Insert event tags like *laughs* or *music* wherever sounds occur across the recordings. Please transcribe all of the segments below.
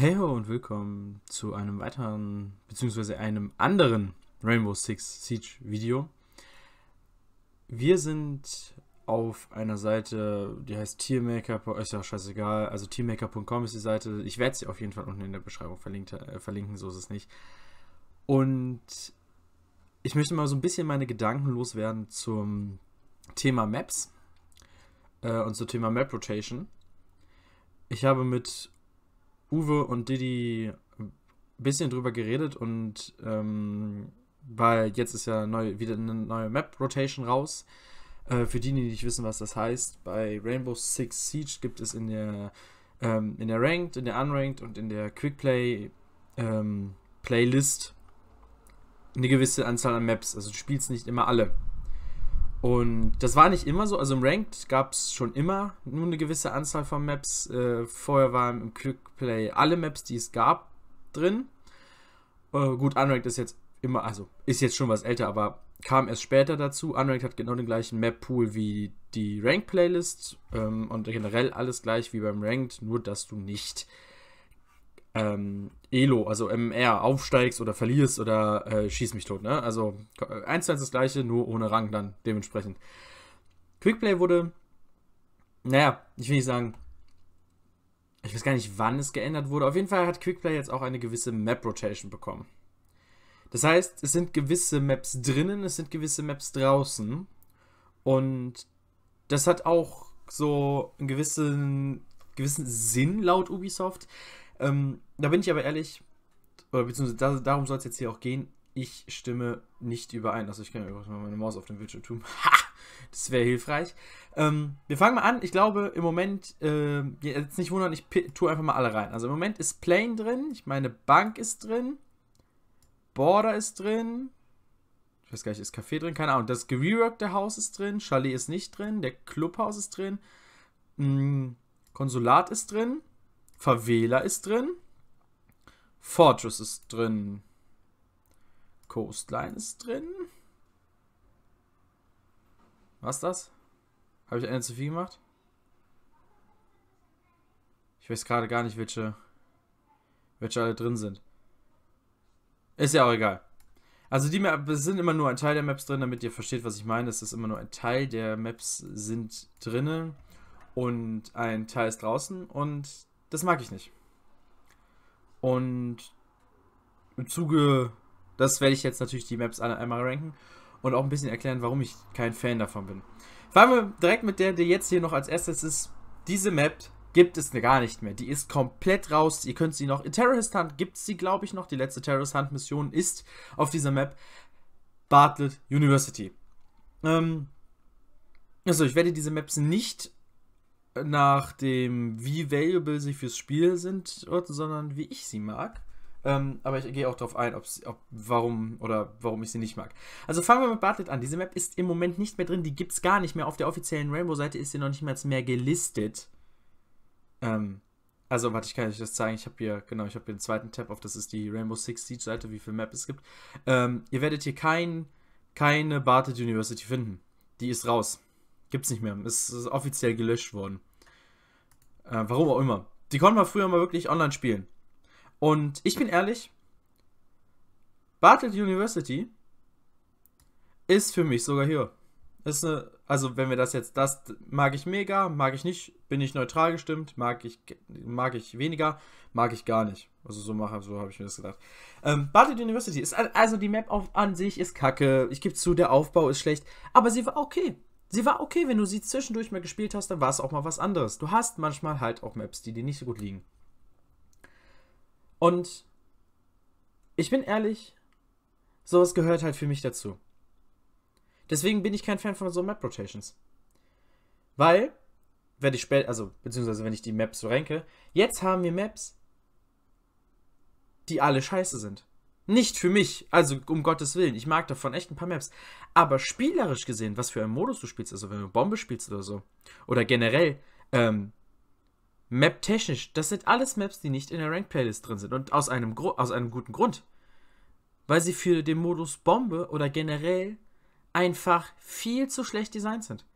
Hey ho und willkommen zu einem weiteren, beziehungsweise einem anderen Rainbow Six Siege Video. Wir sind auf einer Seite, die heißt Tiermaker, ist ja scheißegal, also tiermaker.com ist die Seite. Ich werde sie auf jeden Fall unten in der Beschreibung verlinkt, äh, verlinken, so ist es nicht. Und ich möchte mal so ein bisschen meine Gedanken loswerden zum Thema Maps äh, und zum Thema Map Rotation. Ich habe mit Uwe und Didi ein bisschen drüber geredet und ähm, weil jetzt ist ja neu, wieder eine neue Map-Rotation raus. Äh, für die, die nicht wissen, was das heißt, bei Rainbow Six Siege gibt es in der, ähm, in der Ranked, in der Unranked und in der Quickplay ähm, Playlist eine gewisse Anzahl an Maps. Also du spielst nicht immer alle. Und das war nicht immer so. Also im Ranked gab es schon immer nur eine gewisse Anzahl von Maps. Äh, vorher waren im Quickplay alle Maps, die es gab, drin. Äh, gut, Unranked ist jetzt immer, also ist jetzt schon was älter, aber kam erst später dazu. Unranked hat genau den gleichen Map-Pool wie die Ranked-Playlist ähm, und generell alles gleich wie beim Ranked, nur dass du nicht ähm, Elo, also MR, aufsteigst oder verlierst oder äh, schieß mich tot. Ne? Also eins zu eins das gleiche, nur ohne Rang dann dementsprechend. Quickplay wurde, naja, ich will nicht sagen, ich weiß gar nicht, wann es geändert wurde. Auf jeden Fall hat Quickplay jetzt auch eine gewisse Map-Rotation bekommen. Das heißt, es sind gewisse Maps drinnen, es sind gewisse Maps draußen. Und das hat auch so einen gewissen, gewissen Sinn laut Ubisoft, ähm, da bin ich aber ehrlich, oder beziehungsweise darum soll es jetzt hier auch gehen. Ich stimme nicht überein. Also ich kann ja übrigens mal meine Maus auf dem Bildschirm tun. *laughs* Ha! Das wäre hilfreich. Ähm, wir fangen mal an. Ich glaube, im Moment, äh, jetzt nicht wundern, ich tue einfach mal alle rein. Also im Moment ist Plane drin. Ich meine, Bank ist drin. Border ist drin. Ich weiß gar nicht, ist Café drin? Keine Ahnung. Das gereworkte Haus ist drin. Chalet ist nicht drin. Der Clubhaus ist drin. Mh, mm, Konsulat ist drin. Favela ist drin. Fortress ist drin. Coastline ist drin. Was das? Habe ich eine zu viel gemacht? Ich weiß gerade gar nicht, welche, welche alle drin sind. Ist ja auch egal. Also die Map sind immer nur ein Teil der Maps drin, damit ihr versteht, was ich meine. Es ist immer nur ein Teil der Maps sind drinnen und ein Teil ist draußen und das mag ich nicht. Und im Zuge, das werde ich jetzt natürlich die Maps alle einmal ranken und auch ein bisschen erklären, warum ich kein Fan davon bin. Fangen wir direkt mit der, die jetzt hier noch als erstes ist. Diese Map gibt es gar nicht mehr. Die ist komplett raus. Ihr könnt sie noch. In Terrorist Hunt gibt es sie, glaube ich, noch. Die letzte Terrorist Hunt Mission ist auf dieser Map Bartlett University. Ähm, also, ich werde diese Maps nicht nach dem, wie valuable sie fürs Spiel sind, sondern wie ich sie mag. Ähm, aber ich gehe auch darauf ein, ob, warum oder warum ich sie nicht mag. Also fangen wir mit Bartlett an. Diese Map ist im Moment nicht mehr drin, die gibt es gar nicht mehr. Auf der offiziellen Rainbow-Seite ist sie noch nicht mal mehr gelistet. Ähm, also, warte, ich kann euch das zeigen. Ich habe hier, genau, ich habe den zweiten Tab auf, das ist die Rainbow Six Siege-Seite, wie viel Map es gibt. Ähm, ihr werdet hier kein, keine Bartlett University finden. Die ist raus. Gibt's nicht mehr. Ist, ist offiziell gelöscht worden. Äh, warum auch immer. Die konnten wir früher mal wirklich online spielen. Und ich bin ehrlich, Bartlett University ist für mich sogar hier. Ist eine, also wenn wir das jetzt, das mag ich mega, mag ich nicht, bin ich neutral gestimmt, mag ich, mag ich weniger, mag ich gar nicht. Also so mache, so habe ich mir das gedacht. Ähm, Bartlett University ist also die Map auf, an sich ist kacke. Ich gebe zu, der Aufbau ist schlecht, aber sie war okay sie war okay, wenn du sie zwischendurch mal gespielt hast, dann war es auch mal was anderes. Du hast manchmal halt auch Maps, die dir nicht so gut liegen. Und ich bin ehrlich, sowas gehört halt für mich dazu. Deswegen bin ich kein Fan von so Map Rotations. Weil, wenn ich später, also, beziehungsweise wenn ich die Maps so ranke, jetzt haben wir Maps, die alle scheiße sind. Nicht für mich, also um Gottes Willen. Ich mag davon echt ein paar Maps. Aber spielerisch gesehen, was für einen Modus du spielst, also wenn du Bombe spielst oder so, oder generell, ähm, Map-technisch, das sind alles Maps, die nicht in der Rank-Playlist drin sind. Und aus einem, aus einem guten Grund. Weil sie für den Modus Bombe oder generell einfach viel zu schlecht designt sind.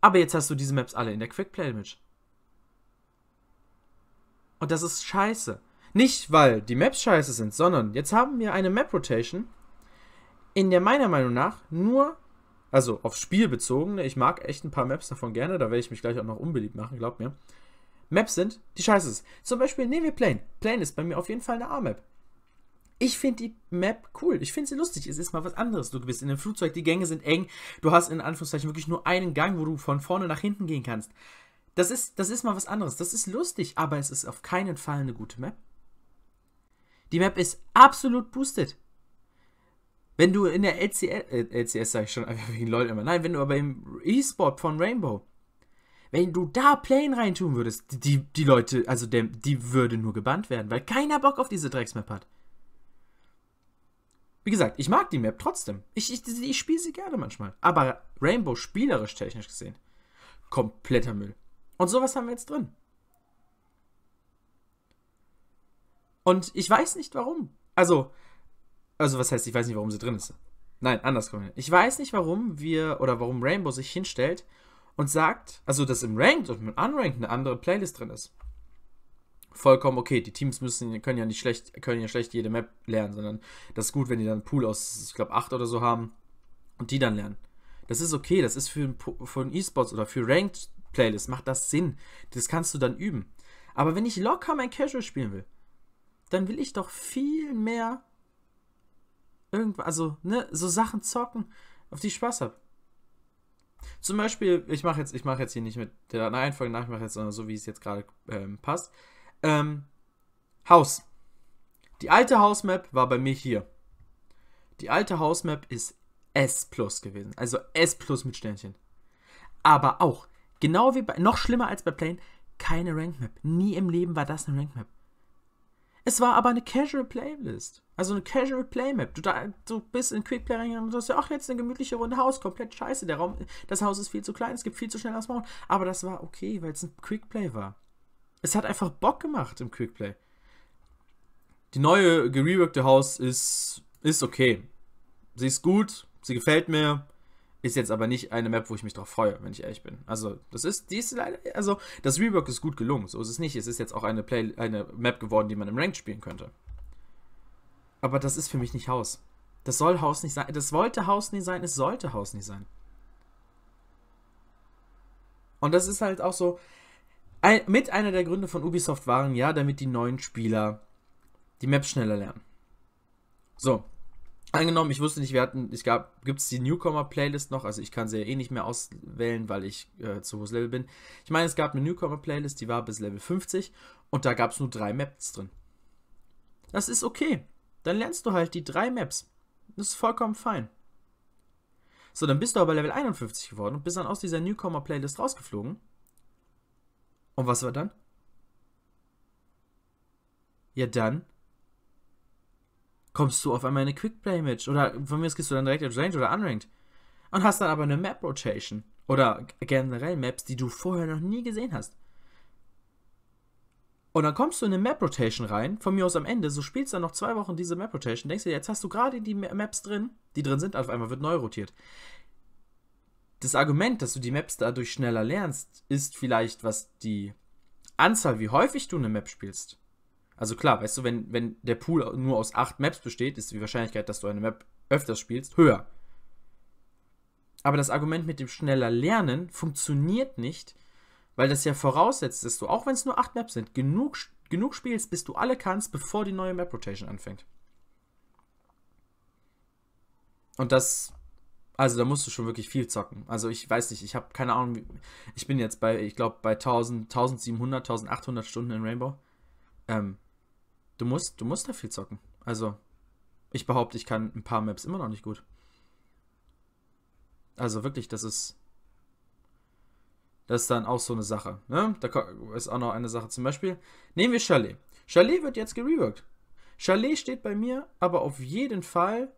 Aber jetzt hast du diese Maps alle in der Quick-Play-Image. Und das ist scheiße. Nicht, weil die Maps scheiße sind, sondern jetzt haben wir eine Map-Rotation, in der meiner Meinung nach nur, also aufs Spiel bezogen, ne, ich mag echt ein paar Maps davon gerne, da werde ich mich gleich auch noch unbeliebt machen, glaubt mir. Maps sind, die scheiße ist. Zum Beispiel nehmen wir Plane. Plane ist bei mir auf jeden Fall eine A-Map. Ich finde die Map cool. Ich finde sie lustig. Es ist mal was anderes. Du bist in einem Flugzeug, die Gänge sind eng. Du hast in Anführungszeichen wirklich nur einen Gang, wo du von vorne nach hinten gehen kannst. Das ist, das ist mal was anderes. Das ist lustig, aber es ist auf keinen Fall eine gute Map. Die Map ist absolut boosted. Wenn du in der LCS, äh, LCS sag ich schon *laughs* einfach wegen LOL immer, nein, wenn du aber im E-Sport von Rainbow, wenn du da Plane reintun würdest, die, die Leute, also der, die würde nur gebannt werden, weil keiner Bock auf diese Drecksmap hat. Wie gesagt, ich mag die Map trotzdem. Ich, ich, ich spiele sie gerne manchmal. Aber Rainbow, spielerisch technisch gesehen, kompletter Müll. Und sowas haben wir jetzt drin. Und ich weiß nicht warum. Also, also was heißt, ich weiß nicht, warum sie drin ist. Nein, anders kommen. Ich weiß nicht, warum wir oder warum Rainbow sich hinstellt und sagt, also dass im Ranked und im Unranked eine andere Playlist drin ist. Vollkommen okay, die Teams müssen, können ja nicht schlecht, können ja schlecht jede Map lernen, sondern das ist gut, wenn die dann einen Pool aus, ich glaube, 8 oder so haben und die dann lernen. Das ist okay, das ist für, für einen E-Sports oder für Ranked Playlist, macht das Sinn. Das kannst du dann üben. Aber wenn ich locker mein Casual spielen will, dann will ich doch viel mehr irgendwas, also, ne, so Sachen zocken, auf die ich Spaß habe. Zum Beispiel, ich mache jetzt, ich jetzt hier nicht mit der Reihenfolge nach, ich mache jetzt, sondern so wie es jetzt gerade ähm, passt. Ähm, Haus. Die alte Hausmap war bei mir hier. Die alte Hausmap ist S plus gewesen, also S plus mit Sternchen. Aber auch, genau wie bei, noch schlimmer als bei Plane, keine Rankmap. Nie im Leben war das eine Rankmap. Es war aber eine Casual Playlist. Also eine Casual Playmap. Du, da, du bist in Quick Play reingegangen und sagst, ach, jetzt eine gemütliche Runde Haus, komplett scheiße. Der Raum, das Haus ist viel zu klein, es gibt viel zu schnell was machen. Aber das war okay, weil es ein Quick Play war. Es hat einfach Bock gemacht im Quick Play. Die neue gereworkte Haus ist, ist okay. Sie ist gut, sie gefällt mir. Ist jetzt aber nicht eine Map, wo ich mich drauf freue, wenn ich ehrlich bin. Also, das ist, die ist leider, also, das Rework ist gut gelungen, so ist es nicht. Es ist jetzt auch eine, Play, eine Map geworden, die man im Ranked spielen könnte. Aber das ist für mich nicht Haus. Das soll Haus nicht sein. Das wollte Haus nie sein, es sollte Haus nie sein. Und das ist halt auch so. Ein, mit einer der Gründe von Ubisoft waren ja, damit die neuen Spieler die Map schneller lernen. So, Angenommen, ich wusste nicht, wir hatten, es gab, gibt es die Newcomer-Playlist noch, also ich kann sie ja eh nicht mehr auswählen, weil ich äh, zu hohes Level bin. Ich meine, es gab eine Newcomer-Playlist, die war bis Level 50 und da gab es nur drei Maps drin. Das ist okay. Dann lernst du halt die drei Maps. Das ist vollkommen fein. So, dann bist du aber Level 51 geworden und bist dann aus dieser Newcomer-Playlist rausgeflogen. Und was war dann? Ja, dann kommst du auf einmal in eine Quickplay-Match. Oder von mir aus gehst du dann direkt in Ranked oder Unranked. Und hast dann aber eine Map-Rotation. Oder generell Maps, die du vorher noch nie gesehen hast. Und dann kommst du in eine Map-Rotation rein, von mir aus am Ende, so spielst du dann noch zwei Wochen diese Map-Rotation, denkst dir, jetzt hast du gerade die Maps drin, die drin sind, auf einmal wird neu rotiert. Das Argument, dass du die Maps dadurch schneller lernst, ist vielleicht, was die Anzahl, wie häufig du eine Map spielst, also klar, weißt du, wenn, wenn der Pool nur aus acht Maps besteht, ist die Wahrscheinlichkeit, dass du eine Map öfters spielst, höher. Aber das Argument mit dem schneller Lernen funktioniert nicht, weil das ja voraussetzt, dass du, auch wenn es nur acht Maps sind, genug, genug spielst, bis du alle kannst, bevor die neue Map Rotation anfängt. Und das, also da musst du schon wirklich viel zocken. Also ich weiß nicht, ich habe keine Ahnung, ich bin jetzt bei, ich glaube, bei 1000, 1700, 1800 Stunden in Rainbow. Ähm, Du musst, du musst da viel zocken. Also, ich behaupte, ich kann ein paar Maps immer noch nicht gut. Also wirklich, das ist. Das ist dann auch so eine Sache. Ne? Da ist auch noch eine Sache. Zum Beispiel, nehmen wir Chalet. Chalet wird jetzt gereworked. Chalet steht bei mir aber auf jeden Fall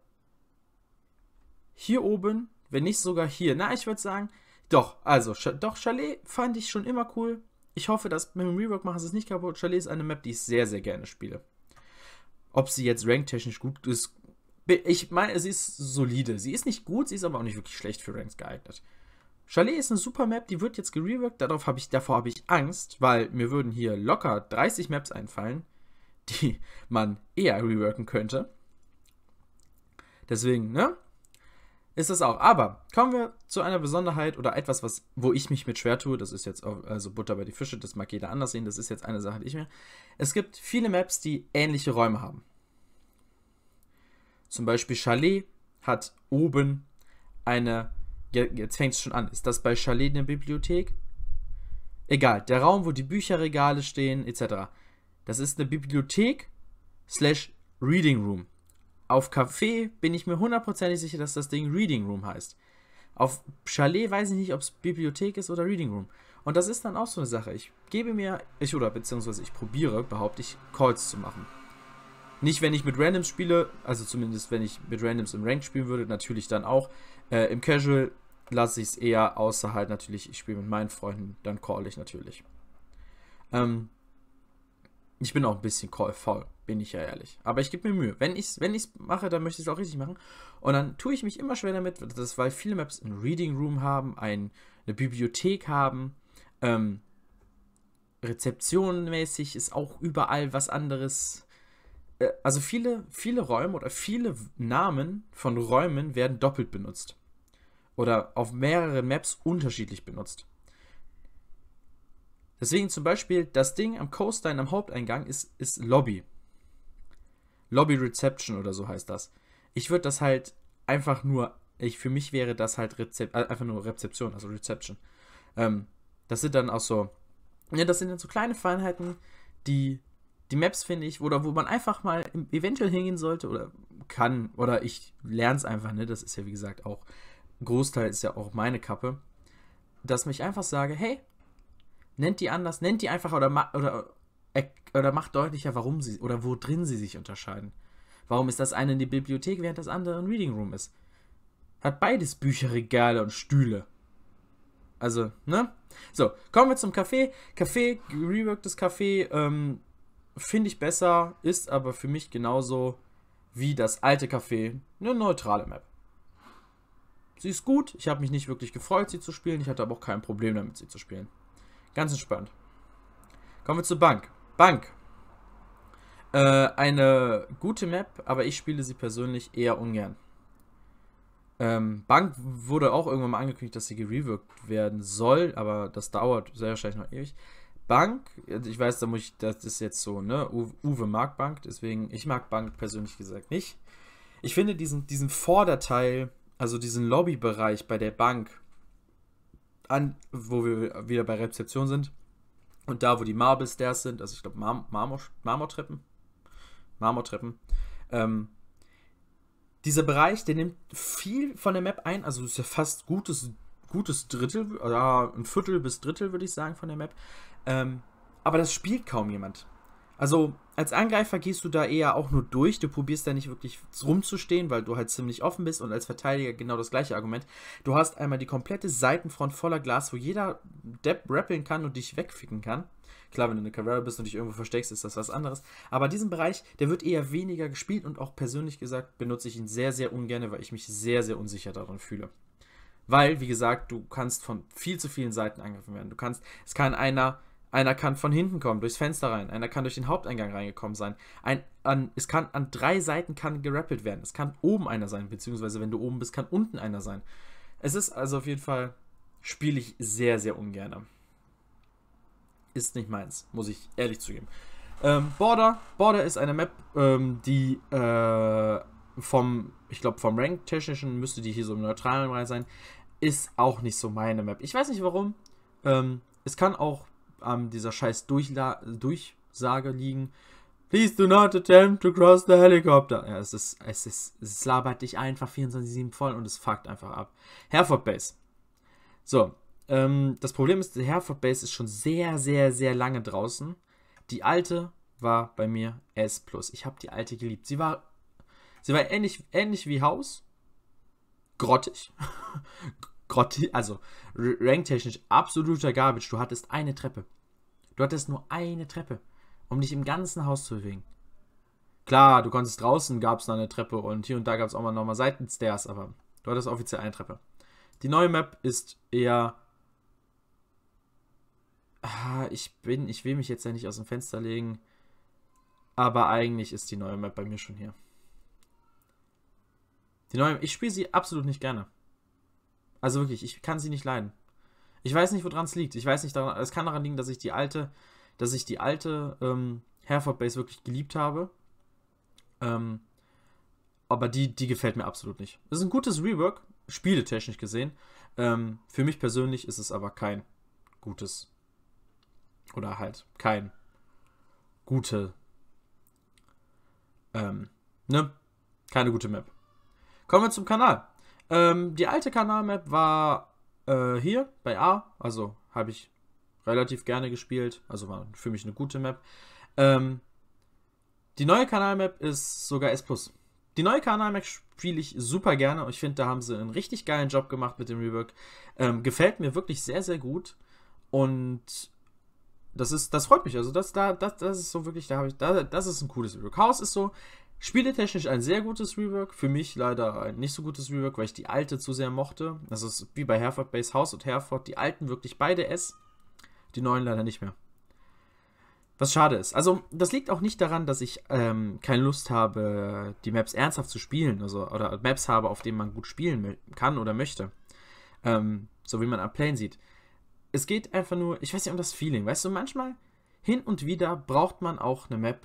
hier oben, wenn nicht sogar hier. Na, ich würde sagen, doch, also, doch, Chalet fand ich schon immer cool. Ich hoffe, dass mit dem Rework machen sie es nicht kaputt. Chalet ist eine Map, die ich sehr, sehr gerne spiele. Ob sie jetzt ranktechnisch gut ist, ich meine, sie ist solide. Sie ist nicht gut, sie ist aber auch nicht wirklich schlecht für Ranks geeignet. Chalet ist eine super Map, die wird jetzt gereworked. Darauf hab ich, davor habe ich Angst, weil mir würden hier locker 30 Maps einfallen, die man eher reworken könnte. Deswegen, ne? ist es auch. Aber kommen wir zu einer Besonderheit oder etwas, was, wo ich mich mit schwer tue. Das ist jetzt auch, also Butter bei die Fische, das mag jeder anders sehen. Das ist jetzt eine Sache, die ich mir. Es gibt viele Maps, die ähnliche Räume haben. Zum Beispiel Chalet hat oben eine. Jetzt fängt es schon an. Ist das bei Chalet eine Bibliothek? Egal, der Raum, wo die Bücherregale stehen, etc. Das ist eine Bibliothek slash Reading Room. Auf Café bin ich mir hundertprozentig sicher, dass das Ding Reading Room heißt. Auf Chalet weiß ich nicht, ob es Bibliothek ist oder Reading Room. Und das ist dann auch so eine Sache. Ich gebe mir, ich oder beziehungsweise ich probiere, behaupte ich, Calls zu machen. Nicht, wenn ich mit Randoms spiele, also zumindest wenn ich mit Randoms im Ranked spielen würde, natürlich dann auch. Äh, Im Casual lasse ich es eher, außer halt natürlich, ich spiele mit meinen Freunden, dann call ich natürlich. Ähm, ich bin auch ein bisschen call-faul bin ich ja ehrlich. Aber ich gebe mir Mühe. Wenn ich es wenn mache, dann möchte ich es auch richtig machen. Und dann tue ich mich immer schwer damit, das, weil viele Maps ein Reading Room haben, ein, eine Bibliothek haben. Ähm, Rezeptionmäßig ist auch überall was anderes. Äh, also viele, viele Räume oder viele Namen von Räumen werden doppelt benutzt. Oder auf mehreren Maps unterschiedlich benutzt. Deswegen zum Beispiel das Ding am Coastline am Haupteingang ist, ist Lobby. Lobby Reception oder so heißt das. Ich würde das halt einfach nur, ich für mich wäre das halt Rezep äh, einfach nur Rezeption, also Reception. Ähm, das sind dann auch so, ja, das sind dann so kleine Feinheiten, die die Maps finde ich, oder wo man einfach mal eventuell hingehen sollte oder kann, oder ich lerne es einfach, ne? Das ist ja wie gesagt auch, Großteil ist ja auch meine Kappe, dass ich einfach sage, hey, nennt die anders, nennt die einfach oder, oder oder macht deutlicher, warum sie oder worin sie sich unterscheiden. Warum ist das eine in die Bibliothek, während das andere ein Reading Room ist? Hat beides Bücherregale und Stühle. Also, ne? So, kommen wir zum Café. Café, reworkedes Café, ähm, finde ich besser, ist aber für mich genauso wie das alte Café eine neutrale Map. Sie ist gut, ich habe mich nicht wirklich gefreut, sie zu spielen, ich hatte aber auch kein Problem damit, sie zu spielen. Ganz entspannt. Kommen wir zur Bank. Bank. Äh, eine gute Map, aber ich spiele sie persönlich eher ungern. Ähm, Bank wurde auch irgendwann mal angekündigt, dass sie gereworked werden soll, aber das dauert sehr wahrscheinlich noch ewig. Bank, also ich weiß, da muss ich, das ist jetzt so, ne? Uwe mag Bank, deswegen, ich mag Bank persönlich gesagt nicht. Ich finde diesen, diesen Vorderteil, also diesen Lobbybereich bei der Bank, an, wo wir wieder bei Rezeption sind, und da, wo die Marble Stairs sind, also ich glaube Mar Marmor Marmortreppen, Marmortreppen, ähm, dieser Bereich, der nimmt viel von der Map ein, also ist ja fast gutes, gutes Drittel, ja, ein Viertel bis Drittel, würde ich sagen, von der Map. Ähm, aber das spielt kaum jemand. Also als Angreifer gehst du da eher auch nur durch. Du probierst da nicht wirklich rumzustehen, weil du halt ziemlich offen bist. Und als Verteidiger genau das gleiche Argument. Du hast einmal die komplette Seitenfront voller Glas, wo jeder Depp rappeln kann und dich wegficken kann. Klar, wenn du eine Carrera bist und dich irgendwo versteckst, ist das was anderes. Aber diesen Bereich, der wird eher weniger gespielt und auch persönlich gesagt benutze ich ihn sehr, sehr ungern, weil ich mich sehr, sehr unsicher darin fühle. Weil, wie gesagt, du kannst von viel zu vielen Seiten angegriffen werden. Du kannst, es kann einer einer kann von hinten kommen, durchs Fenster rein. Einer kann durch den Haupteingang reingekommen sein. Ein, an, es kann an drei Seiten kann gerappelt werden. Es kann oben einer sein, beziehungsweise wenn du oben bist, kann unten einer sein. Es ist also auf jeden Fall, spiele ich sehr, sehr ungern. Ist nicht meins, muss ich ehrlich zugeben. Ähm, Border. Border ist eine Map, ähm, die äh, vom, ich glaube, vom Rank-technischen müsste die hier so im neutralen Bereich sein. Ist auch nicht so meine Map. Ich weiß nicht warum. Ähm, es kann auch an dieser scheiß Durchla Durchsage liegen. Please do not attempt to cross the helicopter. Ja, es ist, es ist, es labert dich einfach 24-7 voll und es fuckt einfach ab. Herford Base. So, ähm, das Problem ist, der Herford Base ist schon sehr, sehr, sehr lange draußen. Die alte war bei mir S+. Ich habe die alte geliebt. Sie war, sie war ähnlich, ähnlich wie Haus. Grottig. *laughs* Grotti, also ranktechnisch absoluter Garbage. Du hattest eine Treppe. Du hattest nur eine Treppe, um dich im ganzen Haus zu bewegen. Klar, du konntest draußen, gab es noch eine Treppe und hier und da gab es auch mal nochmal Seitenstairs, aber du hattest offiziell eine Treppe. Die neue Map ist eher. Ah, ich bin, ich will mich jetzt ja nicht aus dem Fenster legen, aber eigentlich ist die neue Map bei mir schon hier. Die neue, ich spiele sie absolut nicht gerne. Also wirklich, ich kann sie nicht leiden. Ich weiß nicht, woran es liegt. Ich weiß nicht, daran, es kann daran liegen, dass ich die alte, dass ich die alte ähm, Hereford Base wirklich geliebt habe. Ähm, aber die, die gefällt mir absolut nicht. Es ist ein gutes Rework, spieletechnisch gesehen. Ähm, für mich persönlich ist es aber kein gutes. Oder halt kein gute. Ähm, ne? Keine gute Map. Kommen wir zum Kanal. Ähm, die alte Kanalmap war äh, hier bei A, also habe ich relativ gerne gespielt, also war für mich eine gute Map. Ähm, die neue Kanalmap ist sogar S+. Die neue Kanalmap spiele ich super gerne und ich finde, da haben sie einen richtig geilen Job gemacht mit dem Rework. Ähm, gefällt mir wirklich sehr, sehr gut und das ist, das freut mich. Also das, da, das, das ist so wirklich, da habe ich, da, das ist ein cooles Rework. House ist so, Spieletechnisch ein sehr gutes Rework, für mich leider ein nicht so gutes Rework, weil ich die alte zu sehr mochte. Das ist wie bei Herford Base House und Herford, die alten wirklich beide S, die neuen leider nicht mehr. Was schade ist. Also, das liegt auch nicht daran, dass ich ähm, keine Lust habe, die Maps ernsthaft zu spielen. Also, oder Maps habe, auf denen man gut spielen kann oder möchte. Ähm, so wie man am Plane sieht. Es geht einfach nur, ich weiß nicht, um das Feeling. Weißt du, manchmal, hin und wieder braucht man auch eine Map,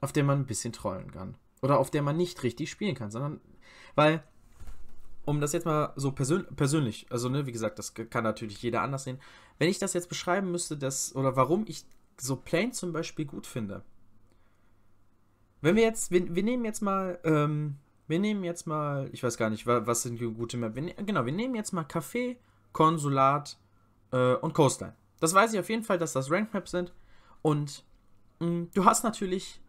auf der man ein bisschen trollen kann. Oder auf der man nicht richtig spielen kann, sondern, weil, um das jetzt mal so persön persönlich, also, ne, wie gesagt, das kann natürlich jeder anders sehen. Wenn ich das jetzt beschreiben müsste, dass, oder warum ich so Plane zum Beispiel gut finde. Wenn wir jetzt, wir, wir nehmen jetzt mal, ähm, wir nehmen jetzt mal, ich weiß gar nicht, was sind gute Maps. Ne-, genau, wir nehmen jetzt mal Café, Konsulat äh, und Coastline. Das weiß ich auf jeden Fall, dass das Ranked Maps sind. Und mh, mm, du hast natürlich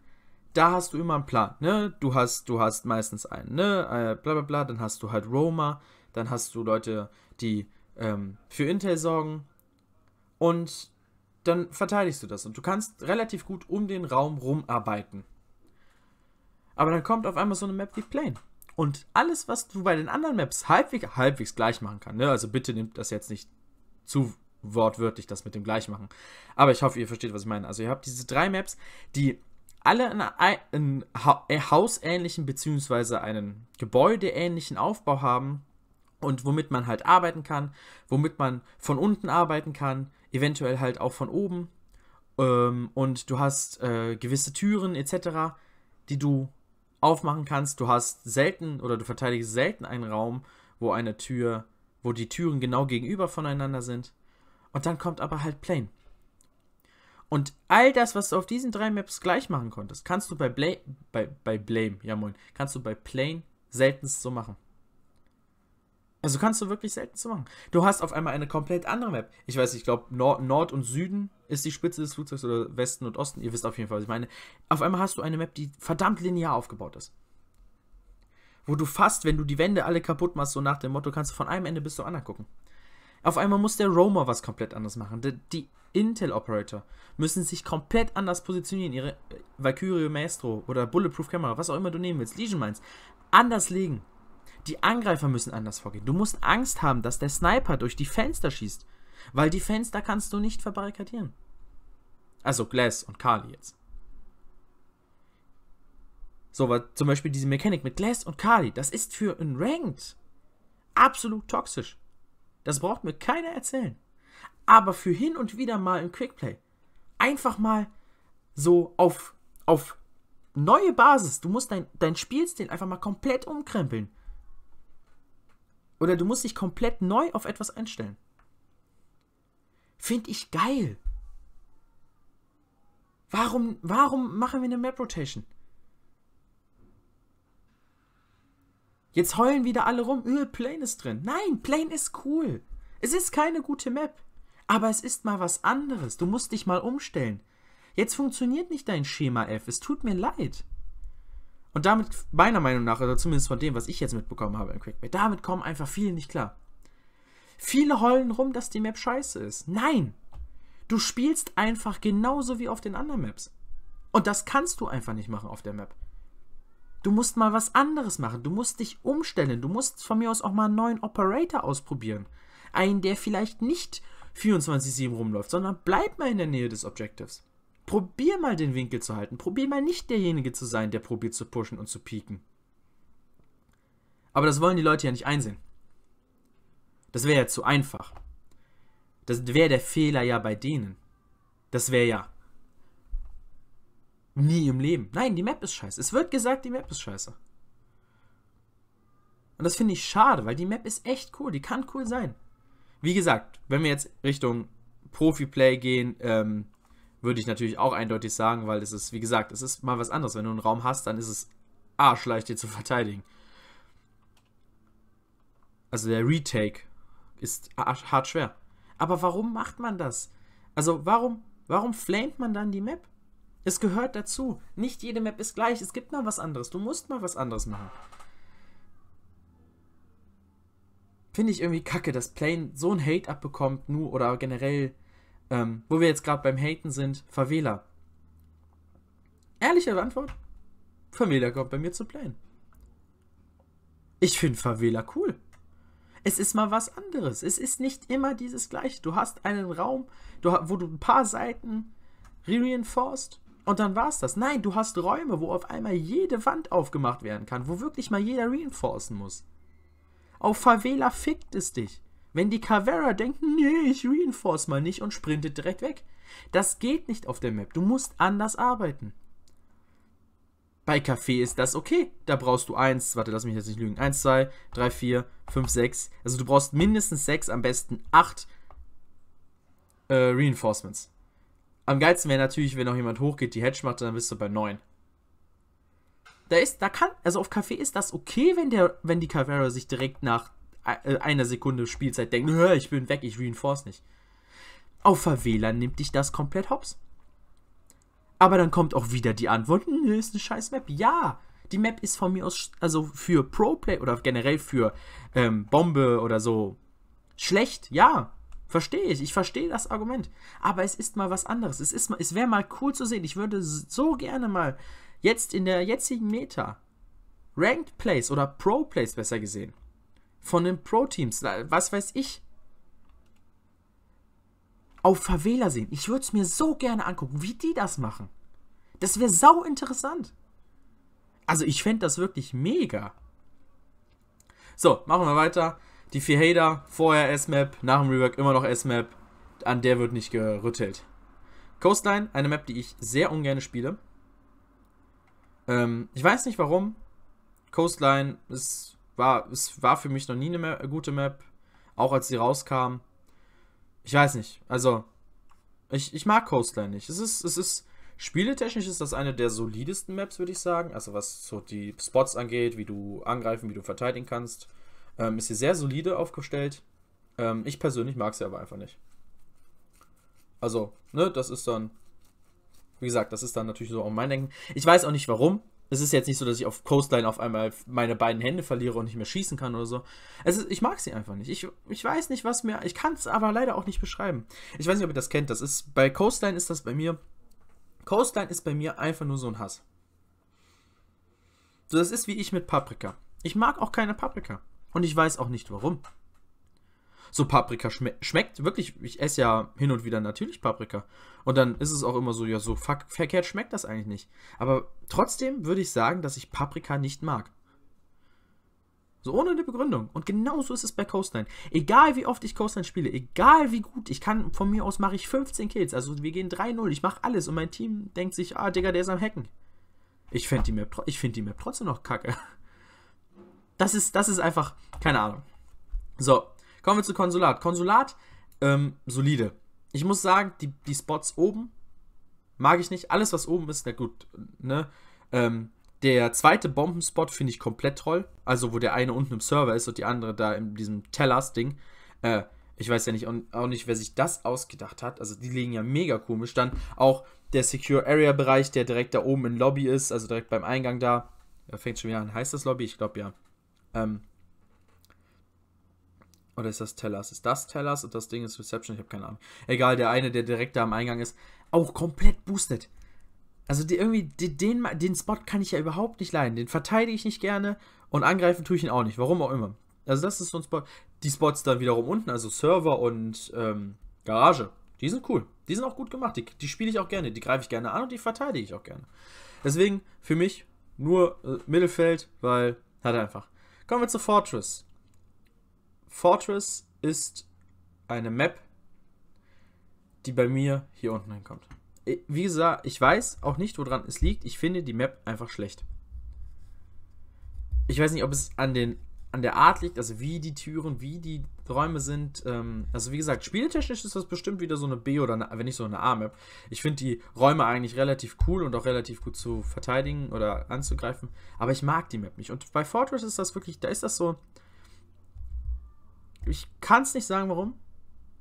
da hast du immer einen Plan, ne? Du hast, du hast meistens einen, ne? Äh, bla bla, dann hast du halt Roma, dann hast du Leute, die ähm, für Intel sorgen und dann verteidigst du das und du kannst relativ gut um den Raum rumarbeiten. Aber dann kommt auf einmal so eine Map wie Plane. Und alles, was du bei den anderen Maps halbwegs, halbwegs gleich machen kannst, ne? also bitte nimmt das jetzt nicht zu wortwörtlich, das mit dem gleich machen. Aber ich hoffe, ihr versteht, was ich meine. Also ihr habt diese drei Maps, die alle einen, einen äh, hausähnlichen bzw. einen gebäudeähnlichen Aufbau haben und womit man halt arbeiten kann, womit man von unten arbeiten kann, eventuell halt auch von oben. Ähm, und du hast äh, gewisse Türen etc., die du aufmachen kannst. Du hast selten oder du verteidigst selten einen Raum, wo eine Tür, wo die Türen genau gegenüber voneinander sind. Und dann kommt aber halt Plane. Und all das, was du auf diesen drei Maps gleich machen konntest, kannst du bei Blame, bei, bei Blame, ja moin, kannst du bei Plane seltenst so machen. Also kannst du wirklich selten so machen. Du hast auf einmal eine komplett andere Map. Ich weiß, ich glaube, Nord, Nord, und Süden ist die Spitze des Flugzeugs oder Westen und Osten. Ihr wisst auf jeden Fall, was ich meine. Auf einmal hast du eine Map, die verdammt linear aufgebaut ist. Wo du fast, wenn du die Wände alle kaputt machst, so nach dem Motto, kannst du von einem Ende bis zum anderen gucken. Auf einmal muss der Roamer was komplett anders machen. Die, die Intel-Operator müssen sich komplett anders positionieren. Ihre äh, Valkyrie Maestro oder Bulletproof Camera, was auch immer du nehmen willst, Legion Mines, anders legen. Die Angreifer müssen anders vorgehen. Du musst Angst haben, dass der Sniper durch die Fenster schießt. Weil die Fenster kannst du nicht verbarrikadieren. Also Glass und Kali jetzt. So, weil zum Beispiel diese Mechanik mit Glass und Kali, das ist für ein Ranked absolut toxisch. Das braucht mir keiner erzählen. Aber für hin und wieder mal im Quickplay. Einfach mal so auf, auf neue Basis. Du musst dein, dein Spielstil einfach mal komplett umkrempeln. Oder du musst dich komplett neu auf etwas einstellen. Finde ich geil. Warum, warum machen wir eine Map Rotation? Jetzt heulen wieder alle rum, öh, Plane ist drin. Nein, Plane ist cool. Es ist keine gute Map. Aber es ist mal was anderes. Du musst dich mal umstellen. Jetzt funktioniert nicht dein Schema F. Es tut mir leid. Und damit, meiner Meinung nach, oder zumindest von dem, was ich jetzt mitbekommen habe im Quickplay, damit kommen einfach viele nicht klar. Viele heulen rum, dass die Map scheiße ist. Nein! Du spielst einfach genauso wie auf den anderen Maps. Und das kannst du einfach nicht machen auf der Map. Du musst mal was anderes machen. Du musst dich umstellen. Du musst von mir aus auch mal einen neuen Operator ausprobieren. Einen, der vielleicht nicht 24-7 rumläuft, sondern bleib mal in der Nähe des Objectives. Probier mal den Winkel zu halten. Probier mal nicht derjenige zu sein, der probiert zu pushen und zu pieken. Aber das wollen die Leute ja nicht einsehen. Das wäre ja zu einfach. Das wäre der Fehler ja bei denen. Das wäre ja, Nie im Leben. Nein, die Map ist scheiße. Es wird gesagt, die Map ist scheiße. Und das finde ich schade, weil die Map ist echt cool. Die kann cool sein. Wie gesagt, wenn wir jetzt Richtung Profi-Play gehen, ähm, würde ich natürlich auch eindeutig sagen, weil es ist, wie gesagt, es ist mal was anderes. Wenn du einen Raum hast, dann ist es arschleicht, dir zu verteidigen. Also der Retake ist hart schwer. Aber warum macht man das? Also warum, warum flamet man dann die Map? Es gehört dazu. Nicht jede Map ist gleich. Es gibt mal was anderes. Du musst mal was anderes machen. Finde ich irgendwie kacke, dass Plane so ein Hate abbekommt, nur oder generell, ähm, wo wir jetzt gerade beim Haten sind, Favela. Ehrliche Antwort: Favela kommt bei mir zu Plane. Ich finde Favela cool. Es ist mal was anderes. Es ist nicht immer dieses Gleiche. Du hast einen Raum, du, wo du ein paar Seiten reinforced und dann war es das. Nein, du hast Räume, wo auf einmal jede Wand aufgemacht werden kann, wo wirklich mal jeder reinforcen muss. Auf Favela fickt es dich. Wenn die Cavera denken, nee, ich reinforce mal nicht und sprintet direkt weg. Das geht nicht auf der Map. Du musst anders arbeiten. Bei Café ist das okay. Da brauchst du eins, warte, lass mich jetzt nicht lügen. Eins, zwei, drei, vier, fünf, sechs. Also du brauchst mindestens sechs, am besten acht äh, Reinforcements. Am geilsten wäre natürlich, wenn noch jemand hochgeht, die Hedge macht, dann bist du bei 9. Da ist, da kann, also auf Kaffee ist das okay, wenn der, wenn die Cavera sich direkt nach äh, einer Sekunde Spielzeit denkt, ich bin weg, ich reinforce nicht. Auf Favela nimmt dich das komplett hops. Aber dann kommt auch wieder die Antwort, nö, hm, ist eine scheiß Map. Ja, die Map ist von mir aus, also für Pro-Play oder generell für ähm, Bombe oder so schlecht, ja. Verstehe ich, ich verstehe das Argument. Aber es ist mal was anderes. Es, es wäre mal cool zu sehen. Ich würde so gerne mal jetzt in der jetzigen Meta Ranked Plays oder Pro Plays besser gesehen. Von den Pro Teams, was weiß ich. Auf Favela sehen. Ich würde es mir so gerne angucken, wie die das machen. Das wäre sau interessant. Also ich fände das wirklich mega. So, machen wir weiter. Die vier Hader, vorher S-Map, nach dem Rework immer noch S-Map, an der wird nicht gerüttelt. Coastline, eine Map, die ich sehr ungern spiele. Ähm, ich weiß nicht warum. Coastline, es war, es war für mich noch nie eine Map, äh, gute Map, auch als sie rauskam. Ich weiß nicht, also, ich, ich mag Coastline nicht. Es ist, es ist, Spieletechnisch ist das eine der solidesten Maps, würde ich sagen. Also was so die Spots angeht, wie du angreifen, wie du verteidigen kannst. Ähm, ist hier sehr solide aufgestellt. Ähm, ich persönlich mag sie aber einfach nicht. Also, ne, das ist dann, wie gesagt, das ist dann natürlich so auch mein Denken. Ich weiß auch nicht warum. Es ist jetzt nicht so, dass ich auf Coastline auf einmal meine beiden Hände verliere und nicht mehr schießen kann oder so. Also ich mag sie einfach nicht. Ich, ich weiß nicht, was mir. Ich kann es aber leider auch nicht beschreiben. Ich weiß nicht, ob ihr das kennt. Das ist. Bei Coastline ist das bei mir. Coastline ist bei mir einfach nur so ein Hass. So, das ist wie ich mit Paprika. Ich mag auch keine Paprika. Und ich weiß auch nicht warum. So Paprika schme schmeckt wirklich, ich esse ja hin und wieder natürlich Paprika. Und dann ist es auch immer so, ja, so verkehrt schmeckt das eigentlich nicht. Aber trotzdem würde ich sagen, dass ich Paprika nicht mag. So ohne eine Begründung. Und genauso ist es bei Coastline. Egal wie oft ich Coastline spiele, egal wie gut, ich kann, von mir aus mache ich 15 Kills. Also wir gehen 3-0, ich mache alles und mein Team denkt sich, ah Digga, der ist am Hacken. Ich finde die find die Map trotzdem noch kacke. *laughs* Das ist, das ist einfach, keine Ahnung. So, kommen wir zu Konsulat. Konsulat, ähm, solide. Ich muss sagen, die, die Spots oben mag ich nicht. Alles, was oben ist, na gut, ne? Ähm, der zweite Bombenspot finde ich komplett toll. Also, wo der eine unten im Server ist und die andere da in diesem Tellers-Ding. Äh, ich weiß ja nicht, auch nicht, wer sich das ausgedacht hat. Also, die liegen ja mega komisch. Dann auch der Secure Area Bereich, der direkt da oben im Lobby ist, also direkt beim Eingang da. Da fängt schon wieder an. Heißt das Lobby? Ich glaube ja. Ähm, oder ist das Tellers? Ist das Tellers und das Ding ist Reception? Ich habe keine Ahnung. Egal, der eine, der direkt da am Eingang ist, auch komplett boostet. Also die, irgendwie, die, den, den Spot kann ich ja überhaupt nicht leiden. Den verteidige ich nicht gerne und angreifen tue ich ihn auch nicht. Warum auch immer. Also das ist so ein Spot. Die Spots dann wiederum unten, also Server und ähm, Garage, die sind cool. Die sind auch gut gemacht. Die, die spiele ich auch gerne. Die greife ich gerne an und die verteidige ich auch gerne. Deswegen für mich nur äh, Mittelfeld, weil hat er einfach. Kommen wir zu Fortress. Fortress ist eine Map, die bei mir hier unten hinkommt. Wie gesagt, ich weiß auch nicht, woran es liegt. Ich finde die Map einfach schlecht. Ich weiß nicht, ob es an den an der Art liegt, also wie die Türen, wie die Räume sind. Ähm, also wie gesagt, spieltechnisch ist das bestimmt wieder so eine B oder eine, wenn nicht so eine A-Map. Ich finde die Räume eigentlich relativ cool und auch relativ gut zu verteidigen oder anzugreifen, aber ich mag die Map nicht. Und bei Fortress ist das wirklich, da ist das so. Ich kann es nicht sagen, warum.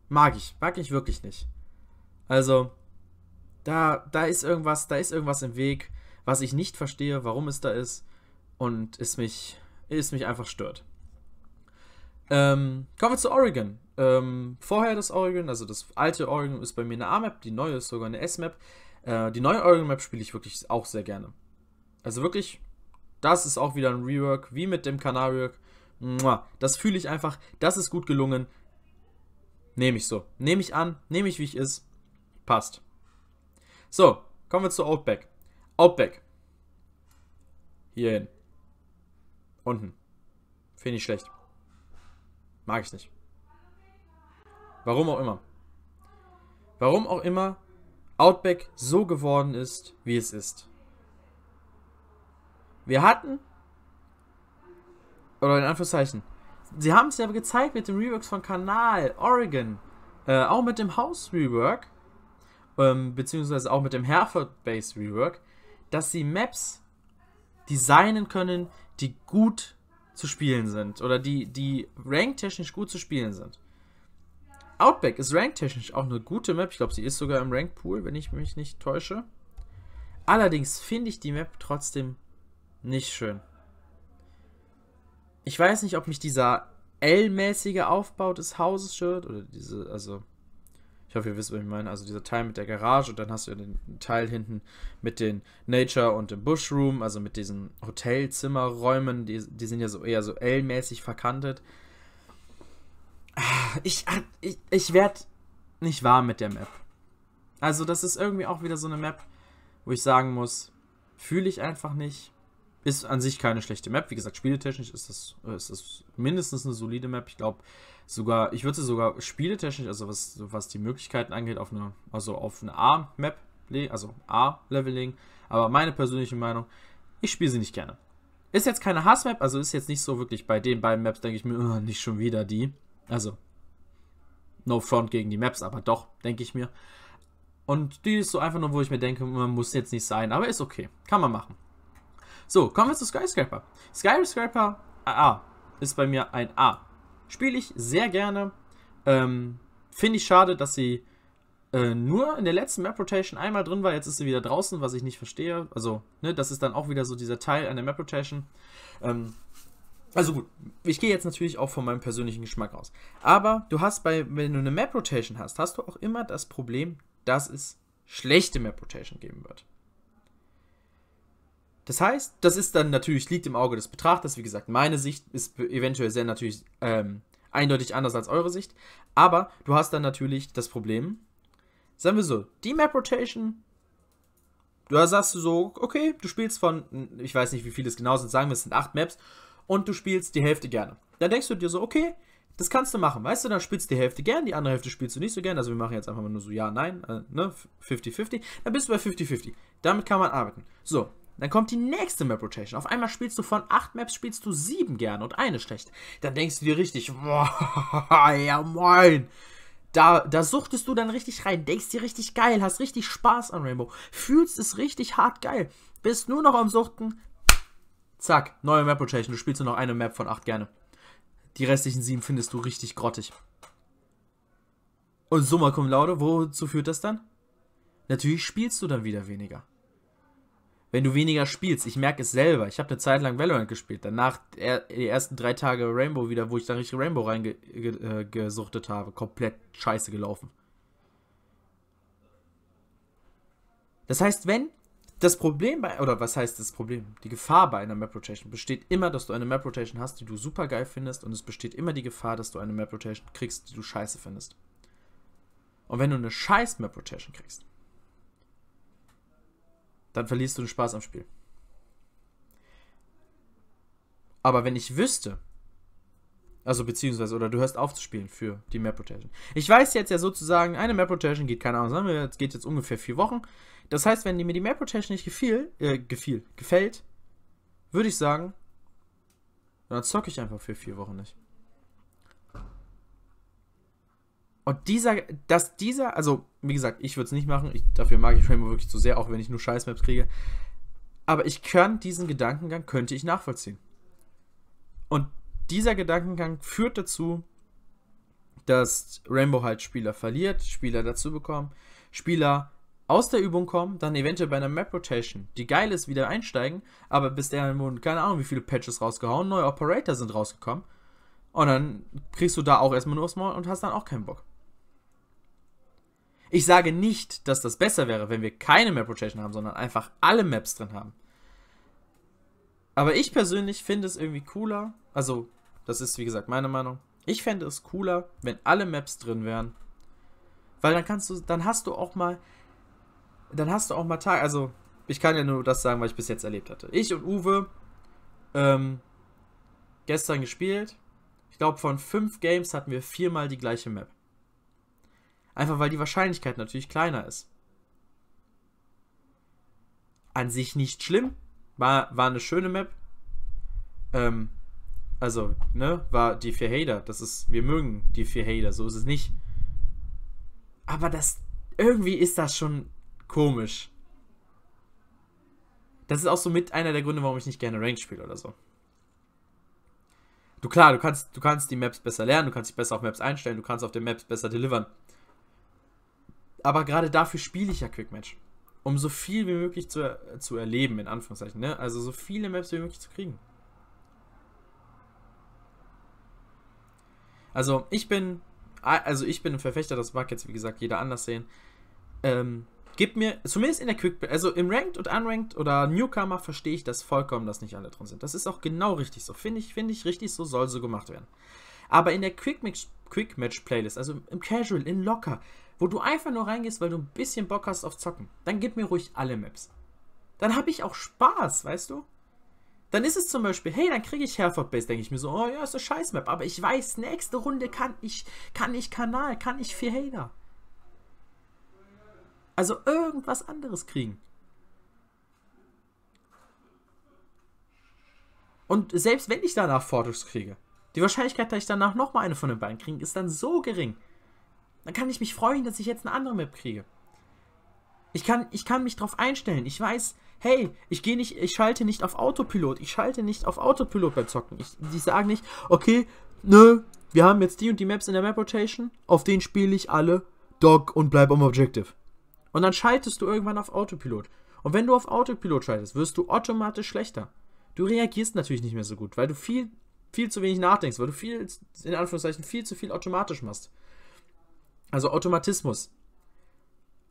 Mag ich, mag ich wirklich nicht. Also, da, da ist irgendwas, da ist irgendwas im Weg, was ich nicht verstehe, warum es da ist und ist mich ist mich einfach stört. Ähm, kommen wir zu Oregon. Ähm, vorher das Oregon, also das alte Oregon ist bei mir eine A-Map, die neue ist sogar eine S-Map. Äh, die neue Oregon-Map spiele ich wirklich auch sehr gerne. Also wirklich, das ist auch wieder ein Rework, wie mit dem Canarwork. Das fühle ich einfach, das ist gut gelungen. Nehme ich so. Nehme ich an, nehme ich wie ich ist. Passt. So, kommen wir zu Outback. Outback. Hierhin. Unten. Finde ich schlecht. Mag ich nicht. Warum auch immer. Warum auch immer Outback so geworden ist, wie es ist. Wir hatten, oder in Anführungszeichen, sie haben es ja gezeigt mit dem Reworks von Kanal, Oregon, äh, auch mit dem House Rework, ähm, beziehungsweise auch mit dem Hereford Base Rework, dass sie Maps designen können, die gut zu spielen sind oder die, die ranktechnisch gut zu spielen sind. Outback ist ranktechnisch auch eine gute Map. Ich glaube, sie ist sogar im Rank Pool, wenn ich mich nicht täusche. Allerdings finde ich die Map trotzdem nicht schön. Ich weiß nicht, ob mich dieser L-mäßige Aufbau des Hauses stört oder diese, also ich hoffe, ihr wisst, was ich meine. Also dieser Teil mit der Garage und dann hast du den Teil hinten mit den Nature und dem Bushroom, also mit diesen Hotelzimmerräumen, die, die sind ja so eher so L-mäßig verkantet. Ich, ah, ich, ich werde nicht warm mit der Map. Also das ist irgendwie auch wieder so eine Map, wo ich sagen muss, fühle ich einfach nicht. Ist an sich keine schlechte Map. Wie gesagt, spieletechnisch ist das, ist das mindestens eine solide Map. Ich glaube, sogar, ich würde sie sogar spieletechnisch, also was, was die Möglichkeiten angeht, auf eine, also auf eine A-Map, also A-Level legen. Aber meine persönliche Meinung, ich spiele sie nicht gerne. Ist jetzt keine Hass-Map, also ist jetzt nicht so wirklich bei den beiden Maps, denke ich mir, oh, nicht schon wieder die. Also, no front gegen die Maps, aber doch, denke ich mir. Und die ist so einfach nur, wo ich mir denke, man muss jetzt nicht sein, aber ist okay. Kann man machen. So, kommen wir zu Skyscraper. Skyscraper, AA, ah, ah, ist bei mir ein A. Spiele ich sehr gerne. Ähm, Finde ich schade, dass sie äh, nur in der letzten Map Rotation einmal drin war. Jetzt ist sie wieder draußen, was ich nicht verstehe. Also, ne, das ist dann auch wieder so dieser Teil an der Map Rotation. Ähm, also gut, ich gehe jetzt natürlich auch von meinem persönlichen Geschmack aus. Aber du hast bei, wenn du eine Map Rotation hast, hast du auch immer das Problem, dass es schlechte Map Rotation geben wird. Das heißt, das ist dann natürlich, liegt im Auge des Betrachters. Wie gesagt, meine Sicht ist eventuell sehr natürlich ähm, eindeutig anders als eure Sicht. Aber du hast dann natürlich das Problem, sagen wir so, die Map Rotation, da sagst du so, okay, du spielst von, ich weiß nicht, wie viele es genau sind, sagen wir, es sind acht Maps und du spielst die Hälfte gerne. Dann denkst du dir so, okay, das kannst du machen, weißt du, dann spielst du die Hälfte gern, die andere Hälfte spielst du nicht so gern, also wir machen jetzt einfach mal nur so ja, nein, äh, ne, 50-50, dann bist du bei 50-50. Damit kann man arbeiten. So, dann kommt die nächste Map Rotation. Auf einmal spielst du von acht Maps spielst du sieben gerne und eine schlecht. Dann denkst du dir richtig, *laughs* ja moin. Da, da suchtest du dann richtig rein, denkst dir richtig geil, hast richtig Spaß an Rainbow, fühlst es richtig hart geil, bist nur noch am Suchten, zack, neue Map Rotation, du spielst nur noch eine Map von acht gerne. Die restlichen sieben findest du richtig grottig. Und summa cum laude, wozu führt das dann? Natürlich spielst du dann wieder weniger wenn du weniger spielst. Ich merke es selber. Ich habe eine Zeit lang Valorant gespielt. Danach die ersten drei Tage Rainbow wieder, wo ich dann richtig Rainbow reingesuchtet ge äh, habe. Komplett scheiße gelaufen. Das heißt, wenn das Problem bei, oder was heißt das Problem? Die Gefahr bei einer Map Rotation besteht immer, dass du eine Map Rotation hast, die du super geil findest, und es besteht immer die Gefahr, dass du eine Map Rotation kriegst, die du scheiße findest. Und wenn du eine scheiß Map Rotation kriegst, dann verlierst du den Spaß am Spiel. Aber wenn ich wüsste, also beziehungsweise, oder du hörst auf zu spielen für die Map Rotation. Ich weiß jetzt ja sozusagen, eine Map Rotation geht, keine Ahnung, sagen wir, geht jetzt ungefähr vier Wochen. Das heißt, wenn mir die Map Rotation nicht gefiel, äh, gefiel, gefällt, würde ich sagen, dann zocke ich einfach für vier Wochen nicht. Und dieser, dass dieser, also wie gesagt, ich würde es nicht machen, ich, dafür mag ich Rainbow wirklich zu sehr, auch wenn ich nur Scheißmaps kriege. Aber ich kann diesen Gedankengang, könnte ich nachvollziehen. Und dieser Gedankengang führt dazu, dass Rainbow halt Spieler verliert, Spieler dazu bekommen, Spieler aus der Übung kommen, dann eventuell bei einer Map Rotation, die geil ist, wieder einsteigen, aber bis der wurden keine Ahnung, wie viele Patches rausgehauen, neue Operator sind rausgekommen und dann kriegst du da auch erstmal nur aufs Maul und hast dann auch keinen Bock. Ich sage nicht, dass das besser wäre, wenn wir keine Map Rotation haben, sondern einfach alle Maps drin haben. Aber ich persönlich finde es irgendwie cooler. Also, das ist wie gesagt meine Meinung. Ich fände es cooler, wenn alle Maps drin wären. Weil dann kannst du, dann hast du auch mal, dann hast du auch mal Tag. Also, ich kann ja nur das sagen, was ich bis jetzt erlebt hatte. Ich und Uwe ähm, gestern gespielt. Ich glaube, von fünf Games hatten wir viermal die gleiche Map. Einfach weil die Wahrscheinlichkeit natürlich kleiner ist. An sich nicht schlimm. War, war eine schöne Map. Ähm, also, ne, war die vier Hader. Das ist, wir mögen die vier Hader, so ist es nicht. Aber das, irgendwie ist das schon komisch. Das ist auch so mit einer der Gründe, warum ich nicht gerne Range spiele oder so. Du klar, du kannst, du kannst die Maps besser lernen, du kannst dich besser auf Maps einstellen, du kannst auf den Maps besser delivern aber gerade dafür spiele ich ja Quick Match. Um so viel wie möglich zu, zu erleben, in Anführungszeichen. Ne? Also so viele Maps wie möglich zu kriegen. Also ich bin, also ich bin ein Verfechter, das mag jetzt wie gesagt jeder anders sehen. Ähm, gib mir, zumindest in der Quick, also im Ranked und Unranked oder Newcomer verstehe ich das vollkommen, dass nicht alle drin sind. Das ist auch genau richtig so. Finde ich, finde ich richtig so, soll so gemacht werden. Aber in der Quick Match, Quick Match Playlist, also im Casual, in Locker, wo du einfach nur reingehst, weil du ein bisschen Bock hast auf Zocken, dann gib mir ruhig alle Maps. Dann habe ich auch Spaß, weißt du? Dann ist es zum Beispiel, hey, dann kriege ich Herford Base, denke ich mir so, oh ja, ist eine scheiß Map, aber ich weiß, nächste Runde kann ich, kann ich Kanal, kann ich vier Hater. Also irgendwas anderes kriegen. Und selbst wenn ich danach Fortus kriege, die Wahrscheinlichkeit, dass ich danach nochmal eine von den beiden kriege, ist dann so gering. Dann kann ich mich freuen, dass ich jetzt eine andere Map kriege. Ich kann, ich kann mich darauf einstellen. Ich weiß, hey, ich gehe nicht, ich schalte nicht auf Autopilot. Ich schalte nicht auf Autopilot bei Zocken. Ich, ich sage nicht, okay, nö, wir haben jetzt die und die Maps in der Map Rotation. Auf denen spiele ich alle. Dog und bleib am Objective. Und dann schaltest du irgendwann auf Autopilot. Und wenn du auf Autopilot schaltest, wirst du automatisch schlechter. Du reagierst natürlich nicht mehr so gut, weil du viel, viel zu wenig nachdenkst, weil du viel, in Anführungszeichen, viel zu viel automatisch machst. Also Automatismus.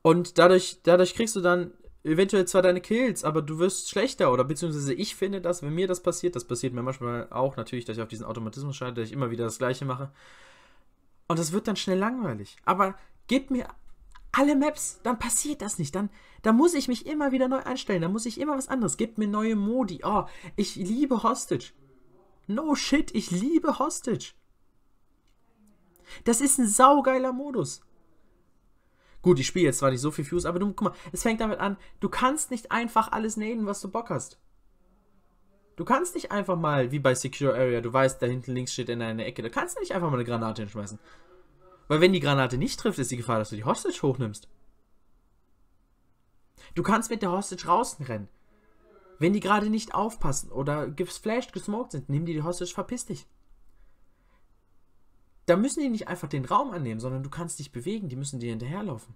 Und dadurch, dadurch kriegst du dann eventuell zwar deine Kills, aber du wirst schlechter oder beziehungsweise ich finde das, wenn mir das passiert, das passiert mir manchmal auch natürlich, dass ich auf diesen Automatismus schalte, dass ich immer wieder das Gleiche mache. Und das wird dann schnell langweilig. Aber gib mir alle Maps, dann passiert das nicht. Dann, dann muss ich mich immer wieder neu einstellen. Dann muss ich immer was anderes. Gib mir neue Modi. Oh, ich liebe Hostage. No shit, ich liebe Hostage. Das ist ein saugeiler Modus. Gut, ich spiele jetzt zwar nicht so viel Fuse, aber du, guck mal, es fängt damit an, du kannst nicht einfach alles nähen, was du Bock hast. Du kannst nicht einfach mal, wie bei Secure Area, du weißt, da hinten links steht in einer Ecke, da kannst du nicht einfach mal eine Granate hinschmeißen. Weil wenn die Granate nicht trifft, ist die Gefahr, dass du die Hostage hochnimmst. Du kannst mit der Hostage rausrennen. Wenn die gerade nicht aufpassen oder geflasht, gesmoked sind, nimm dir die Hostage, verpiss dich. Da müssen die nicht einfach den Raum annehmen, sondern du kannst dich bewegen, die müssen dir hinterherlaufen.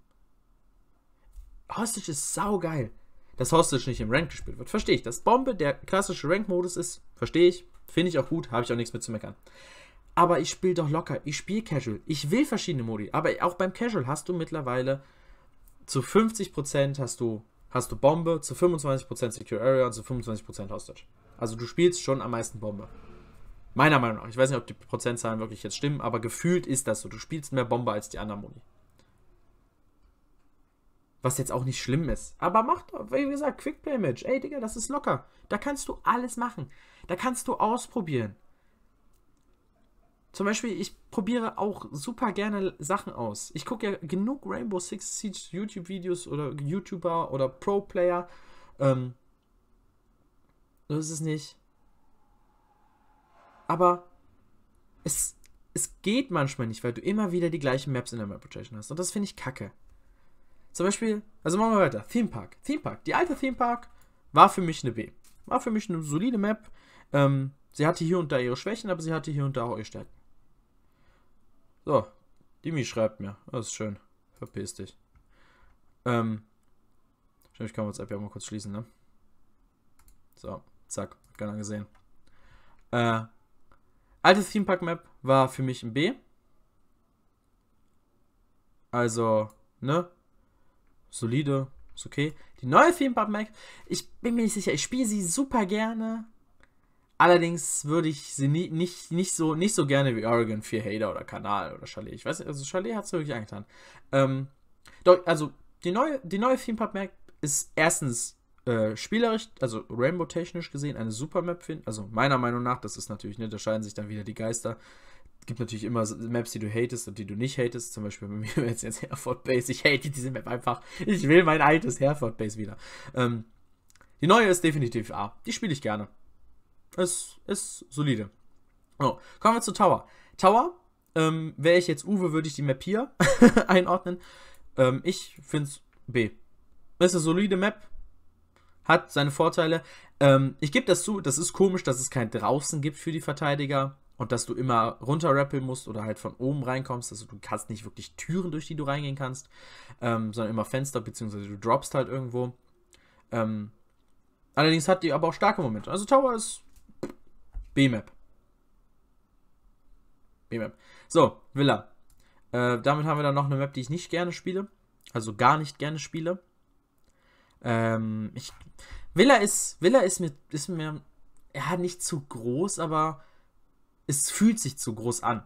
Hostage ist saugeil. Dass Hostage nicht im Rank gespielt wird, verstehe ich. Dass Bombe der klassische Rank-Modus ist, verstehe ich. Finde ich auch gut, habe ich auch nichts mit zu meckern. Aber ich spiele doch locker, ich spiele Casual. Ich will verschiedene Modi, aber auch beim Casual hast du mittlerweile zu 50% hast du, hast du Bombe, zu 25% Secure Area und zu 25% Hostage. Also du spielst schon am meisten Bombe. Meiner Meinung nach. Ich weiß nicht, ob die Prozentzahlen wirklich jetzt stimmen, aber gefühlt ist das so. Du spielst mehr Bomber als die anderen Moni. Was jetzt auch nicht schlimm ist. Aber macht, wie gesagt, Quick Quickplay-Match. Ey, Digga, das ist locker. Da kannst du alles machen. Da kannst du ausprobieren. Zum Beispiel, ich probiere auch super gerne Sachen aus. Ich gucke ja genug Rainbow Six Siege YouTube-Videos oder YouTuber oder Pro-Player. Ähm, so ist es nicht. Aber es, es geht manchmal nicht, weil du immer wieder die gleichen Maps in der Map Rotation hast. Und das finde ich kacke. Zum Beispiel, also machen wir weiter. Theme Park. Theme Park. Die alte Theme Park war für mich eine B. War für mich eine solide Map. Ähm, sie hatte hier und da ihre Schwächen, aber sie hatte hier und da auch ihre Stärken. So, Dimi schreibt mir. Das oh, ist schön. Verpiss dich. Ähm, Wahrscheinlich kann man WhatsApp ja auch mal kurz schließen, ne? So, zack. Hat keiner gesehen. Äh, Alte Theme Park Map war für mich ein B. Also, ne? Solide, ist okay. Die neue Theme Park Map, ich bin mir nicht sicher, ich spiele sie super gerne. Allerdings würde ich sie nie, nicht, nicht, so, nicht so gerne wie Oregon 4 Hader oder Kanal oder Chalet. Ich weiß nicht, also Chalet hat es wirklich angetan. Ähm, doch, also die neue, die neue Theme Park Map ist erstens äh, spielerisch, also Rainbow-technisch gesehen, eine super Map finden. Also meiner Meinung nach, das ist natürlich, ne, da scheiden sich dann wieder die Geister. Es gibt natürlich immer Maps, die du hatest und die du nicht hatest. Zum Beispiel bei *laughs* mir jetzt, jetzt Herford Base. Ich hate diese Map einfach. Ich will mein altes Herford Base wieder. Ähm, die neue ist definitiv A. Die spiele ich gerne. Es ist solide. Oh, kommen wir zu Tower. Tower, ähm, wäre ich jetzt Uwe, würde ich die Map hier *laughs* einordnen. Ähm, ich finde es B. Es ist eine solide Map, hat seine Vorteile. Ähm, ich gebe das zu, das ist komisch, dass es kein Draußen gibt für die Verteidiger und dass du immer runterrappeln musst oder halt von oben reinkommst. Also du kannst nicht wirklich Türen, durch die du reingehen kannst, ähm, sondern immer Fenster, beziehungsweise du droppst halt irgendwo. Ähm, allerdings hat die aber auch starke Momente. Also Tower ist B-Map. B-Map. So, Villa. Äh, damit haben wir dann noch eine Map, die ich nicht gerne spiele. Also gar nicht gerne spiele. Ähm, ich, Villa ist, Villa ist mir, ist mir, ja, nicht zu groß, aber es fühlt sich zu groß an.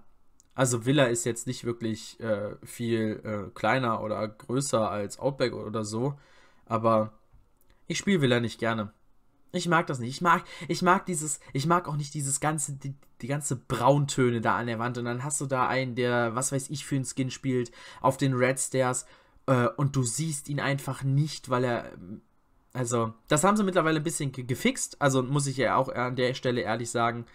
Also Villa ist jetzt nicht wirklich äh, viel äh, kleiner oder größer als Outback oder so, aber ich spiele Villa nicht gerne. Ich mag das nicht. Ich mag, ich mag dieses, ich mag auch nicht dieses ganze, die, die, ganze Brauntöne da an der Wand. Und dann hast du da einen, der, was weiß ich, für einen Skin spielt, auf den Red Stairs äh, und du siehst ihn einfach nicht, weil er. Also, das haben sie mittlerweile ein bisschen ge gefixt. Also, muss ich ja auch an der Stelle ehrlich sagen.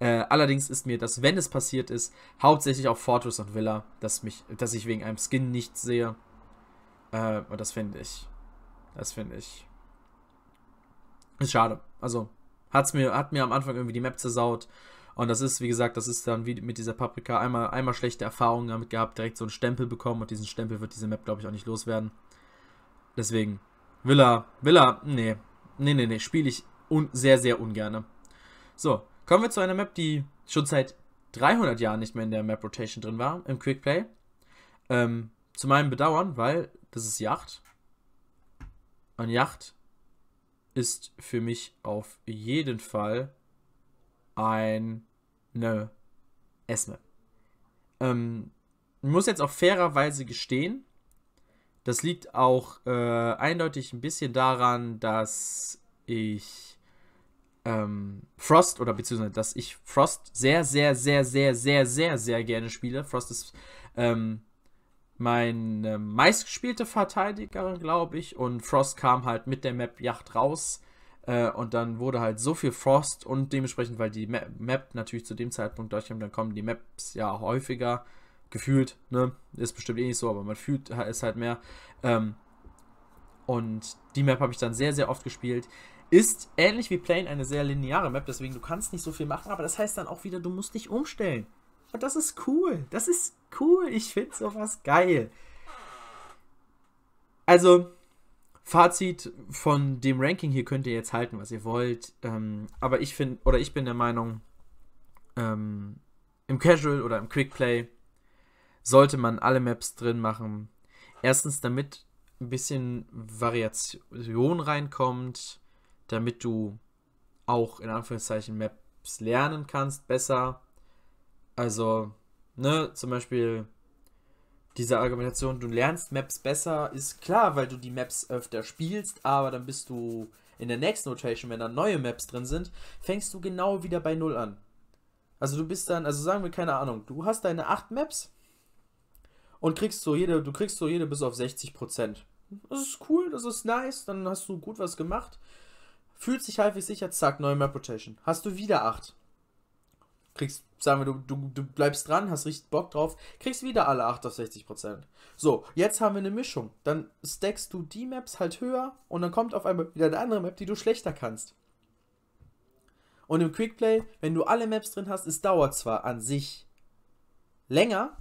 Äh, allerdings ist mir das, wenn es passiert ist, hauptsächlich auf Fortress und Villa, dass, mich, dass ich wegen einem Skin nichts sehe. Äh, und das finde ich. Das finde ich. Ist schade. Also, hat's mir, hat mir am Anfang irgendwie die Map zersaut. Und das ist, wie gesagt, das ist dann wie mit dieser Paprika einmal, einmal schlechte Erfahrungen damit gehabt, direkt so einen Stempel bekommen und diesen Stempel wird diese Map, glaube ich, auch nicht loswerden. Deswegen, Villa, Villa, nee, nee, nee, nee, spiele ich un sehr, sehr ungerne. So, kommen wir zu einer Map, die schon seit 300 Jahren nicht mehr in der Map Rotation drin war, im Quick Play. Ähm, zu meinem Bedauern, weil das ist Yacht. Und Yacht ist für mich auf jeden Fall ein eine Esme. Ähm, muss jetzt auch fairerweise gestehen, das liegt auch äh, eindeutig ein bisschen daran, dass ich ähm, Frost oder beziehungsweise dass ich Frost sehr, sehr, sehr, sehr, sehr, sehr, sehr gerne spiele. Frost ist ähm, meine meistgespielte Verteidigerin, glaube ich, und Frost kam halt mit der Map Yacht raus. Äh, und dann wurde halt so viel Frost und dementsprechend, weil die Map, Map natürlich zu dem Zeitpunkt durchkommt, dann kommen die Maps ja auch häufiger gefühlt, ne? Ist bestimmt eh nicht so, aber man fühlt es halt mehr. Ähm, und die Map habe ich dann sehr, sehr oft gespielt. Ist ähnlich wie Plane eine sehr lineare Map, deswegen du kannst nicht so viel machen, aber das heißt dann auch wieder, du musst dich umstellen. Und das ist cool. Das ist cool. Ich finde sowas geil. Also, Fazit von dem Ranking hier könnt ihr jetzt halten, was ihr wollt. Ähm, aber ich finde, oder ich bin der Meinung, ähm, im Casual oder im Quick Play sollte man alle Maps drin machen. Erstens, damit ein bisschen Variation reinkommt, damit du auch in Anführungszeichen Maps lernen kannst, besser. Also, ne, zum Beispiel diese Argumentation, du lernst Maps besser, ist klar, weil du die Maps öfter spielst, aber dann bist du in der nächsten Rotation, wenn da neue Maps drin sind, fängst du genau wieder bei Null an. Also du bist dann, also sagen wir keine Ahnung, du hast deine 8 Maps und kriegst so jede, du kriegst so jede bis auf 60 Prozent. Das ist cool, das ist nice, dann hast du gut was gemacht. Fühlt sich halbwegs sicher, zack, neue Map Rotation. Hast du wieder 8. Kriegst sagen wir, du, du, du bleibst dran, hast richtig Bock drauf, kriegst wieder alle 8 auf 60%. So, jetzt haben wir eine Mischung. Dann stackst du die Maps halt höher und dann kommt auf einmal wieder eine andere Map, die du schlechter kannst. Und im Quickplay, wenn du alle Maps drin hast, es dauert zwar an sich länger,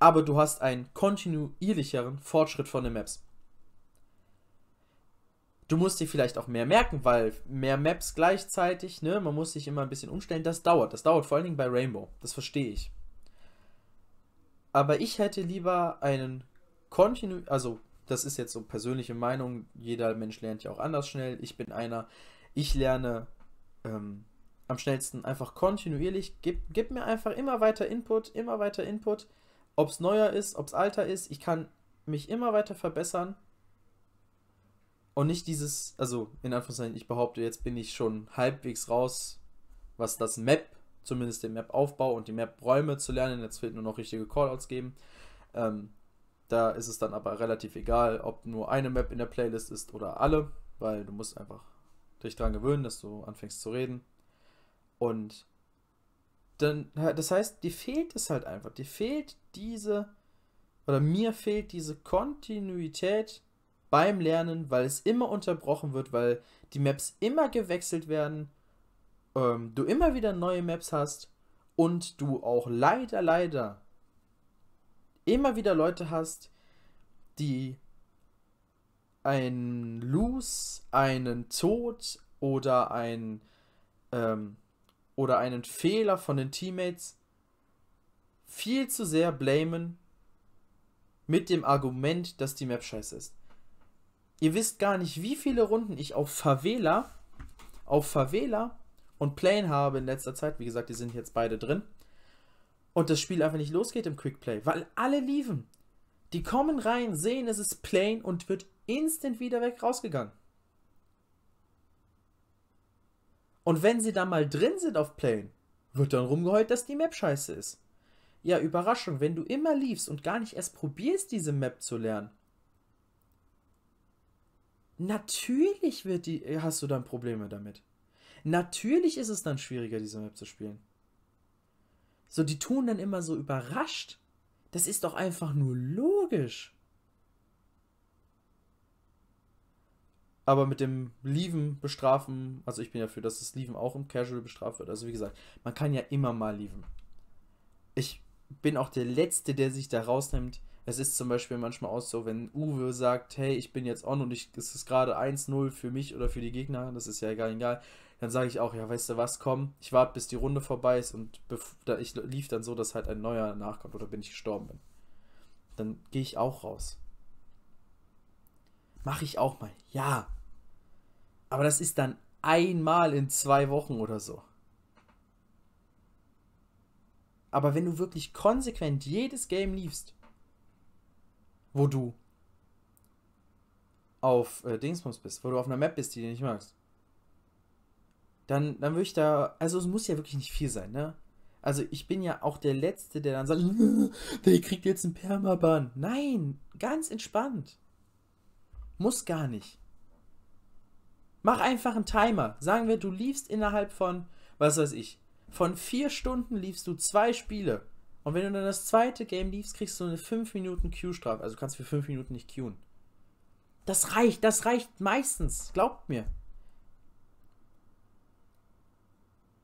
aber du hast einen kontinuierlicheren Fortschritt von den Maps. Du musst dir vielleicht auch mehr merken, weil mehr Maps gleichzeitig, ne? Man muss sich immer ein bisschen umstellen. Das dauert. Das dauert vor allen Dingen bei Rainbow. Das verstehe ich. Aber ich hätte lieber einen kontinu... Also, das ist jetzt so persönliche Meinung. Jeder Mensch lernt ja auch anders schnell. Ich bin einer. Ich lerne ähm, am schnellsten einfach kontinuierlich. Gib, gib mir einfach immer weiter Input, immer weiter Input. Ob es neuer ist, ob es alter ist. Ich kann mich immer weiter verbessern und nicht dieses, also in Anführungszeichen, ich behaupte, jetzt bin ich schon halbwegs raus, was das Map, zumindest den Map-Aufbau und die Map-Räume zu lernen. Jetzt fehlt nur noch richtige Callouts geben. Ähm, da ist es dann aber relativ egal, ob nur eine Map in der Playlist ist oder alle, weil du musst einfach dich dran gewöhnen, dass du anfängst zu reden. Und dann, das heißt, dir fehlt es halt einfach. Dir fehlt diese, oder mir fehlt diese Kontinuität beim Lernen, weil es immer unterbrochen wird, weil die Maps immer gewechselt werden, ähm, du immer wieder neue Maps hast und du auch leider, leider immer wieder Leute hast, die einen Lose, einen Tod oder ein ähm, oder einen Fehler von den Teammates viel zu sehr blamen mit dem Argument, dass die Map scheiße ist. Ihr wisst gar nicht, wie viele Runden ich auf Favela, auf Favela und Plane habe in letzter Zeit. Wie gesagt, die sind jetzt beide drin. Und das Spiel einfach nicht losgeht im Quickplay, weil alle liefen. Die kommen rein, sehen, es ist Plane und wird instant wieder weg rausgegangen. Und wenn sie da mal drin sind auf Plane, wird dann rumgeheult, dass die Map scheiße ist. Ja, Überraschung, wenn du immer liefst und gar nicht erst probierst, diese Map zu lernen, Natürlich wird die, äh, hast du dann Probleme damit. Natürlich ist es dann schwieriger, diese Map zu spielen. So, die tun dann immer so überrascht. Das ist doch einfach nur logisch. Aber mit dem Lieben bestrafen, also ich bin dafür, dass das Lieben auch im Casual bestraft wird. Also wie gesagt, man kann ja immer mal lieben. Ich bin auch der Letzte, der sich da rausnimmt, es ist zum Beispiel manchmal auch so, wenn Uwe sagt, hey, ich bin jetzt on und ich, es ist gerade 1-0 für mich oder für die Gegner, das ist ja egal, egal, dann sage ich auch, ja, weißt du was, komm, ich warte, bis die Runde vorbei ist und da, ich lief dann so, dass halt ein neuer nachkommt oder bin ich gestorben bin. Dann gehe ich auch raus. Mache ich auch mal, ja. Aber das ist dann einmal in zwei Wochen oder so. Aber wenn du wirklich konsequent jedes Game liefst, wo du auf äh, Dingsbums bist, wo du auf einer Map bist, die du nicht magst, dann, dann würde ich da, also es muss ja wirklich nicht viel sein, ne? Also ich bin ja auch der Letzte, der dann sagt, *laughs* der kriegt jetzt einen Permaban. Nein, ganz entspannt. Muss gar nicht. Mach einfach einen Timer. Sagen wir, du liefst innerhalb von, was weiß ich, von vier Stunden liefst du zwei Spiele. Und wenn du dann das zweite Game liefst, kriegst du eine 5 Minuten Q-Strafe. Also kannst du für 5 Minuten nicht queuen. Das reicht, das reicht meistens, glaubt mir.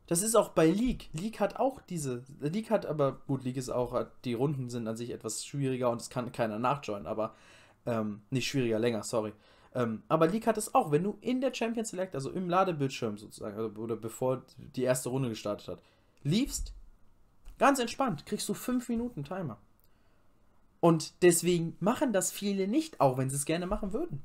Das ist auch bei League. League hat auch diese. League hat aber, gut, League ist auch, die Runden sind an sich etwas schwieriger und es kann keiner nachjoinen, aber ähm, nicht schwieriger, länger, sorry. Ähm, aber League hat es auch, wenn du in der Champion Select, also im Ladebildschirm sozusagen, also, oder bevor die erste Runde gestartet hat, liefst, Ganz entspannt kriegst du fünf Minuten Timer. Und deswegen machen das viele nicht, auch wenn sie es gerne machen würden.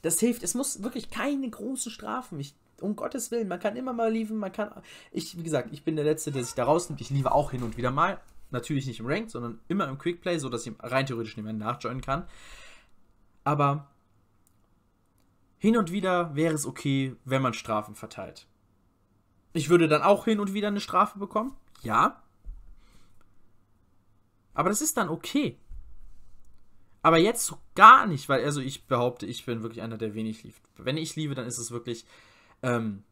Das hilft. Es muss wirklich keine großen Strafen. Ich, um Gottes Willen, man kann immer mal lieben, man kann. Ich, wie gesagt, ich bin der Letzte, der sich da rausnimmt. Ich liebe auch hin und wieder mal. Natürlich nicht im Ranked, sondern immer im Quickplay, sodass ich rein theoretisch niemand nachjoinen kann. Aber hin und wieder wäre es okay, wenn man Strafen verteilt. Ich würde dann auch hin und wieder eine Strafe bekommen. Ja. Aber das ist dann okay. Aber jetzt so gar nicht, weil, also ich behaupte, ich bin wirklich einer, der wenig liebt. Wenn ich liebe, dann ist es wirklich, ähm,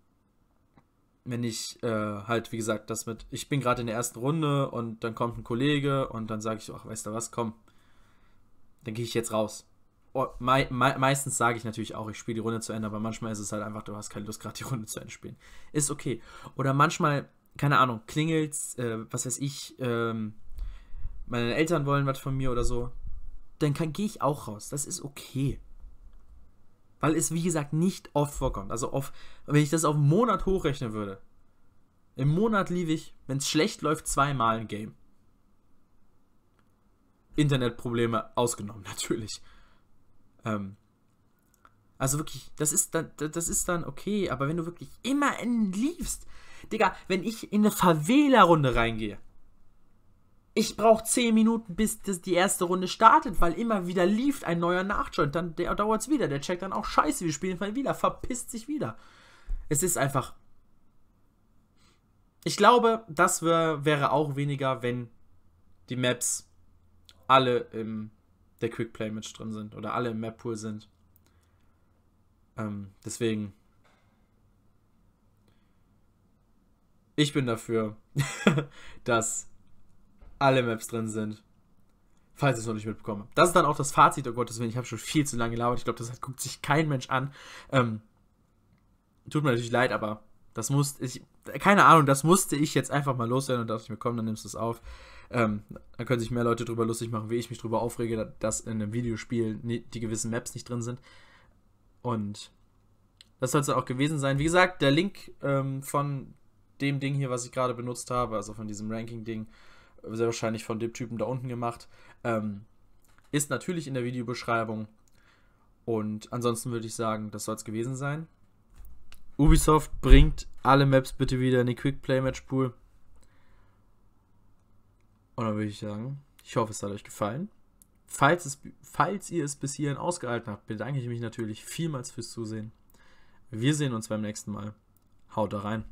wenn ich äh, halt, wie gesagt, das mit, ich bin gerade in der ersten Runde und dann kommt ein Kollege und dann sage ich, ach, weißt du was, komm, dann gehe ich jetzt raus. Oh, mei mei meistens sage ich natürlich auch, ich spiele die Runde zu Ende, aber manchmal ist es halt einfach, du hast keine Lust, gerade die Runde zu Ende spielen. Ist okay. Oder manchmal, keine Ahnung, klingelt, äh, was weiß ich, ähm, meine Eltern wollen was von mir oder so. Dann gehe ich auch raus. Das ist okay. Weil es, wie gesagt, nicht oft vorkommt. Also, auf, wenn ich das auf einen Monat hochrechnen würde, im Monat liebe ich, wenn es schlecht läuft, zweimal ein Game. Internetprobleme ausgenommen, *laughs* natürlich. Ähm, also wirklich, das ist dann, das ist dann okay, aber wenn du wirklich immer liebst, Digga, wenn ich in eine Favela-Runde reingehe, ich brauche 10 Minuten, bis das die erste Runde startet, weil immer wieder lief ein neuer Nachjoint. Dann dauert es wieder. Der checkt dann auch scheiße, wir spielen mal wieder, verpisst sich wieder. Es ist einfach. Ich glaube, das wär, wäre auch weniger, wenn die Maps alle im der Quickplay Match drin sind oder alle im Map Pool sind. Ähm, deswegen. Ich bin dafür, *laughs* dass alle Maps drin sind. Falls ich es noch nicht mitbekomme. Das ist dann auch das Fazit, oh Gottes Willen, ich habe schon viel zu lange gelabert. Ich glaube, das guckt sich kein Mensch an. Ähm, tut mir natürlich leid, aber das muss. Ich keine Ahnung, das musste ich jetzt einfach mal loswerden und dachte ich mir, komm, dann nimmst du es auf. Ähm, dann können sich mehr Leute drüber lustig machen, wie ich mich drüber aufrege, dass in einem Videospiel die gewissen Maps nicht drin sind. Und das soll es auch gewesen sein. Wie gesagt, der Link ähm, von dem Ding hier, was ich gerade benutzt habe, also von diesem Ranking-Ding, sehr wahrscheinlich von dem Typen da unten gemacht, ähm, ist natürlich in der Videobeschreibung. Und ansonsten würde ich sagen, das soll es gewesen sein. Ubisoft bringt alle Maps bitte wieder in die Quick Play Match Pool. Und dann würde ich sagen, ich hoffe, es hat euch gefallen. Falls, es, falls ihr es bis hierhin ausgehalten habt, bedanke ich mich natürlich vielmals fürs Zusehen. Wir sehen uns beim nächsten Mal. Haut da rein.